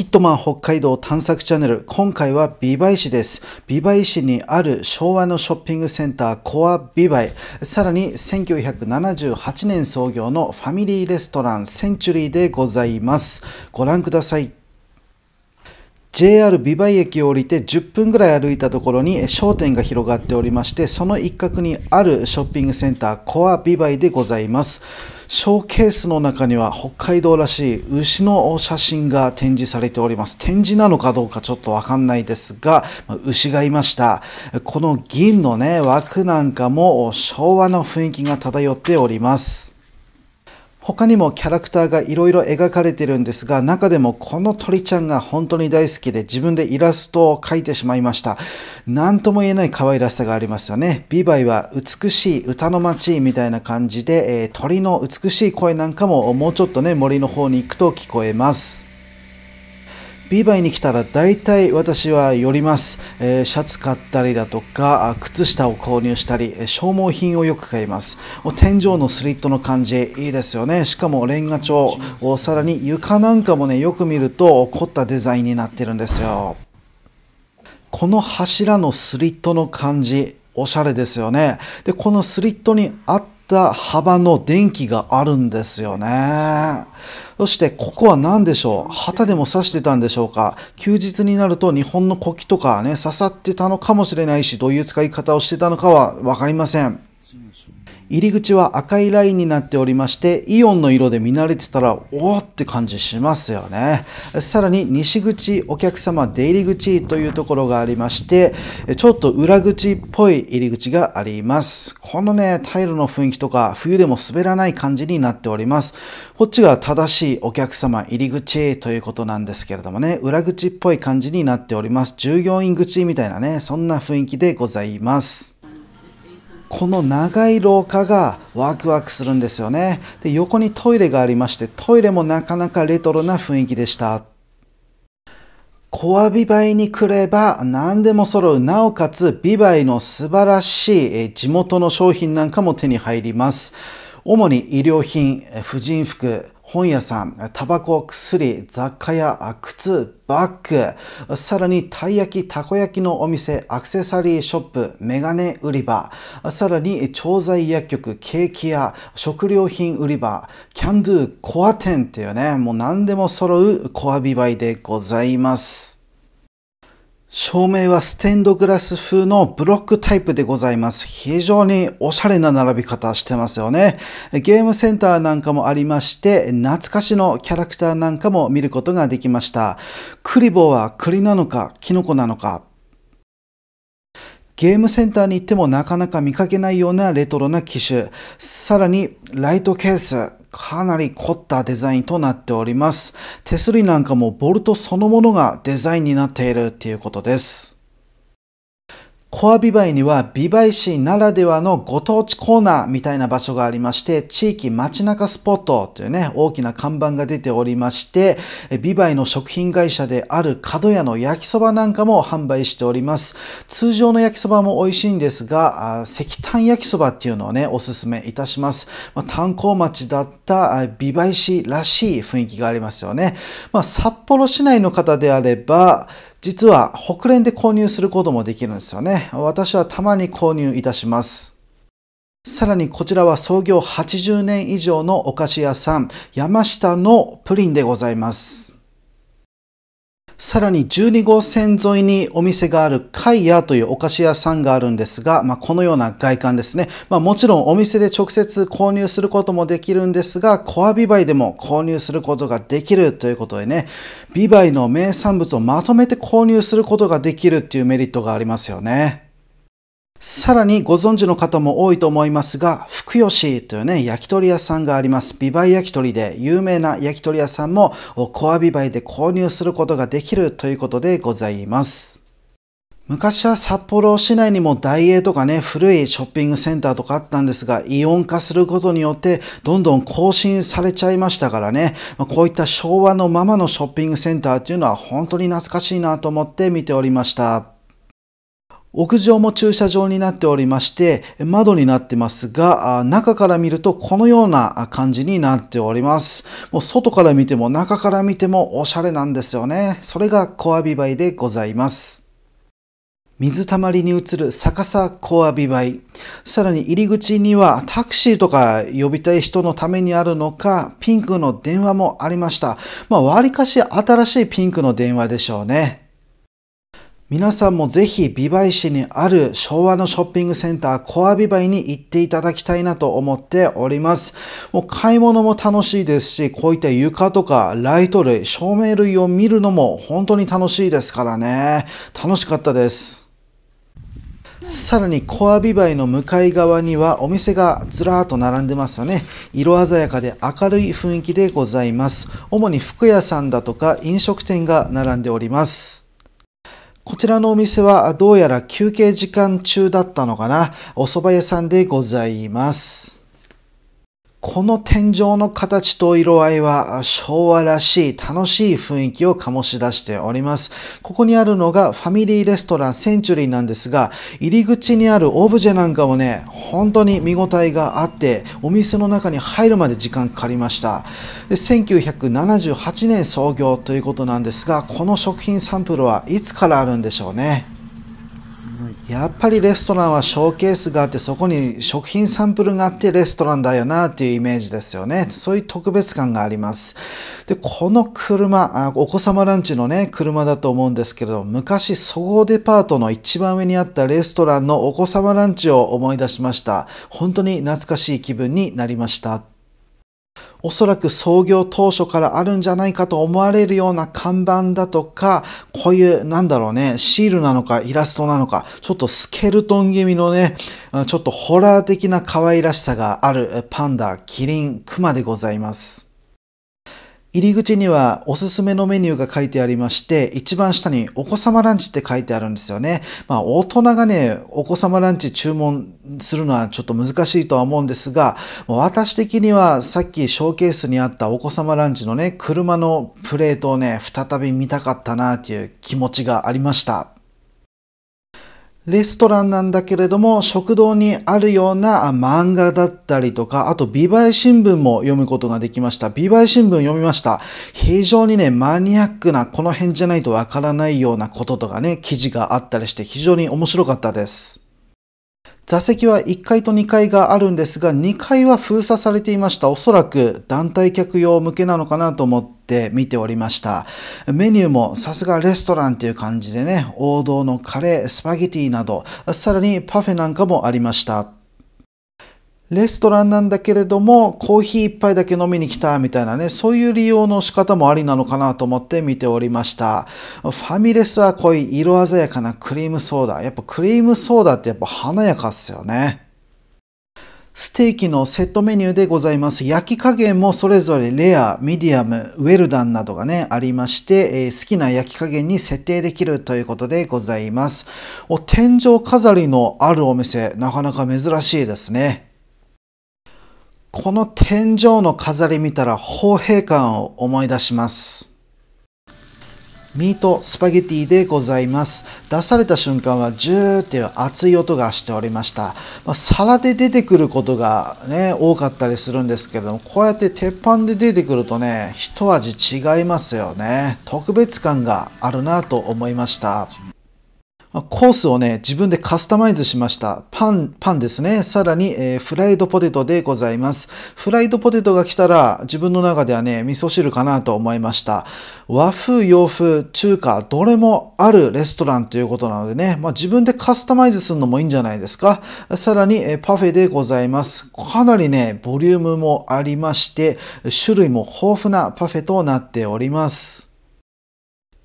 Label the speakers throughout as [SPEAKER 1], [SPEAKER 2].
[SPEAKER 1] ヒットマン北海道探索チャンネル。今回は美唄市です。美唄市にある昭和のショッピングセンターコアビバイ、さらに1978年創業のファミリーレストランセンチュリーでございます。ご覧ください。JR 美唄駅を降りて10分ぐらい歩いたところに商店が広がっておりまして、その一角にあるショッピングセンターコアビバイでございます。ショーケースの中には北海道らしい牛の写真が展示されております。展示なのかどうかちょっとわかんないですが、牛がいました。この銀のね、枠なんかも昭和の雰囲気が漂っております。他にもキャラクターがいろいろ描かれてるんですが、中でもこの鳥ちゃんが本当に大好きで自分でイラストを描いてしまいました。何とも言えない可愛らしさがありますよね。ビバイは美しい歌の街みたいな感じで、えー、鳥の美しい声なんかももうちょっとね、森の方に行くと聞こえます。ビーバイに来たら大体私は寄ります、えー、シャツ買ったりだとか靴下を購入したり消耗品をよく買います天井のスリットの感じいいですよねしかもレンガ調さらに床なんかもねよく見ると凝ったデザインになってるんですよこの柱のスリットの感じおしゃれですよねでこのスリットに合ったった幅の電気があるんですよね。そしてここは何でしょう旗でも刺してたんでしょうか休日になると日本の国旗とかね、刺さってたのかもしれないし、どういう使い方をしてたのかは分かりません。入り口は赤いラインになっておりましてイオンの色で見慣れてたらおおって感じしますよねさらに西口お客様出入り口というところがありましてちょっと裏口っぽい入り口がありますこのねタイルの雰囲気とか冬でも滑らない感じになっておりますこっちが正しいお客様入り口ということなんですけれどもね裏口っぽい感じになっております従業員口みたいなねそんな雰囲気でございますこの長い廊下がワクワクするんですよねで横にトイレがありましてトイレもなかなかレトロな雰囲気でしたコアビバイに来れば何でも揃う。なおかつビバイの素晴らしい地元の商品なんかも手に入ります。主に衣料品、婦人服、本屋さん、タバコ、薬、雑貨屋、靴、バッグ、さらにたい焼き、たこ焼きのお店、アクセサリーショップ、メガネ売り場、さらに調剤薬局、ケーキ屋、食料品売り場、キャンドゥ、コア店っていうね、もう何でも揃うコアビバイでございます。照明はステンドグラス風のブロックタイプでございます。非常におしゃれな並び方してますよね。ゲームセンターなんかもありまして、懐かしのキャラクターなんかも見ることができました。クリボーは栗なのか、キノコなのか、ゲームセンターに行ってもなかなか見かけないようなレトロな機種。さらに、ライトケース。かなり凝ったデザインとなっております。手すりなんかもボルトそのものがデザインになっているっていうことです。コアビバイにはビバイ市ならではのご当地コーナーみたいな場所がありまして、地域街中スポットというね、大きな看板が出ておりまして、ビバイの食品会社である角屋の焼きそばなんかも販売しております。通常の焼きそばも美味しいんですが、石炭焼きそばっていうのをね、おすすめいたします。まあ、炭鉱町だったビバイ市らしい雰囲気がありますよね。まあ、札幌市内の方であれば、実は北連で購入することもできるんですよね。私はたまに購入いたします。さらにこちらは創業80年以上のお菓子屋さん、山下のプリンでございます。さらに12号線沿いにお店があるカイヤというお菓子屋さんがあるんですが、まあ、このような外観ですね。まあ、もちろんお店で直接購入することもできるんですが、コアビバイでも購入することができるということでね、ビバイの名産物をまとめて購入することができるっていうメリットがありますよね。さらにご存知の方も多いと思いますが、福吉というね、焼き鳥屋さんがあります。ビバイ焼き鳥で有名な焼き鳥屋さんも、コアビバイで購入することができるということでございます。昔は札幌市内にもダイエーとかね、古いショッピングセンターとかあったんですが、イオン化することによって、どんどん更新されちゃいましたからね、こういった昭和のままのショッピングセンターっていうのは本当に懐かしいなと思って見ておりました。屋上も駐車場になっておりまして、窓になってますが、中から見るとこのような感じになっております。もう外から見ても中から見てもおしゃれなんですよね。それがコアビバイでございます。水たまりに映る逆さコアビバイ。さらに入り口にはタクシーとか呼びたい人のためにあるのか、ピンクの電話もありました。まあ、わりかし新しいピンクの電話でしょうね。皆さんもぜひ美唄市にある昭和のショッピングセンターコアビバイに行っていただきたいなと思っております。もう買い物も楽しいですし、こういった床とかライト類、照明類を見るのも本当に楽しいですからね。楽しかったです。さらにコアビバイの向かい側にはお店がずらーっと並んでますよね。色鮮やかで明るい雰囲気でございます。主に服屋さんだとか飲食店が並んでおります。こちらのお店はどうやら休憩時間中だったのかな。お蕎麦屋さんでございます。この天井の形と色合いは昭和らしい楽しい雰囲気を醸し出しております。ここにあるのがファミリーレストランセンチュリーなんですが、入り口にあるオブジェなんかもね、本当に見応えがあって、お店の中に入るまで時間かかりました。で1978年創業ということなんですが、この食品サンプルはいつからあるんでしょうね。やっぱりレストランはショーケースがあってそこに食品サンプルがあってレストランだよなっていうイメージですよね。そういう特別感があります。で、この車、お子様ランチのね、車だと思うんですけれど昔、総合デパートの一番上にあったレストランのお子様ランチを思い出しました。本当に懐かしい気分になりました。おそらく創業当初からあるんじゃないかと思われるような看板だとか、こういう、なんだろうね、シールなのかイラストなのか、ちょっとスケルトン気味のね、ちょっとホラー的な可愛らしさがあるパンダ、キリン、クマでございます。入り口にはおすすめのメニューが書いてありまして、一番下にお子様ランチって書いてあるんですよね。まあ大人がね、お子様ランチ注文するのはちょっと難しいとは思うんですが、私的にはさっきショーケースにあったお子様ランチのね、車のプレートをね、再び見たかったなっていう気持ちがありました。レストランなんだけれども、食堂にあるような漫画だったりとか、あと、ビバイ新聞も読むことができました。ビバイ新聞読みました。非常にね、マニアックな、この辺じゃないとわからないようなこととかね、記事があったりして、非常に面白かったです。座席は1階と2階があるんですが、2階は封鎖されていました。おそらく団体客用向けなのかなと思って見ておりました。メニューもさすがレストランという感じでね、王道のカレー、スパゲティなど、さらにパフェなんかもありました。レストランなんだけれども、コーヒー一杯だけ飲みに来たみたいなね、そういう利用の仕方もありなのかなと思って見ておりました。ファミレスは濃い色鮮やかなクリームソーダ。やっぱクリームソーダってやっぱ華やかっすよね。ステーキのセットメニューでございます。焼き加減もそれぞれレア、ミディアム、ウェルダンなどがね、ありまして、えー、好きな焼き加減に設定できるということでございます。お天井飾りのあるお店、なかなか珍しいですね。この天井の飾り見たら豊平感を思い出します。ミートスパゲティでございます。出された瞬間はジューっていう熱い音がしておりました。まあ、皿で出てくることがね、多かったりするんですけども、こうやって鉄板で出てくるとね、一味違いますよね。特別感があるなと思いました。コースをね、自分でカスタマイズしました。パン、パンですね。さらに、えー、フライドポテトでございます。フライドポテトが来たら、自分の中ではね、味噌汁かなと思いました。和風、洋風、中華、どれもあるレストランということなのでね、まあ、自分でカスタマイズするのもいいんじゃないですか。さらに、えー、パフェでございます。かなりね、ボリュームもありまして、種類も豊富なパフェとなっております。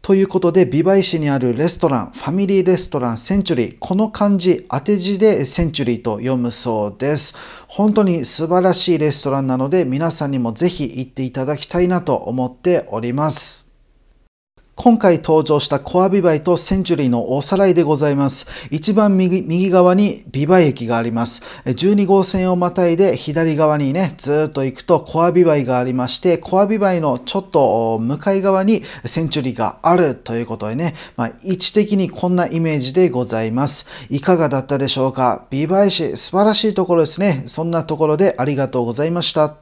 [SPEAKER 1] ということで、美唄市にあるレストラン、ファミリーレストランセンチュリー。この漢字、当て字でセンチュリーと読むそうです。本当に素晴らしいレストランなので、皆さんにもぜひ行っていただきたいなと思っております。今回登場したコアビバイとセンチュリーのおさらいでございます。一番右右側にビバイ駅があります。12号線をまたいで左側にね、ずっと行くとコアビバイがありまして、コアビバイのちょっと向かい側にセンチュリーがあるということでね、まあ、位置的にこんなイメージでございます。いかがだったでしょうかビバイ市素晴らしいところですね。そんなところでありがとうございました。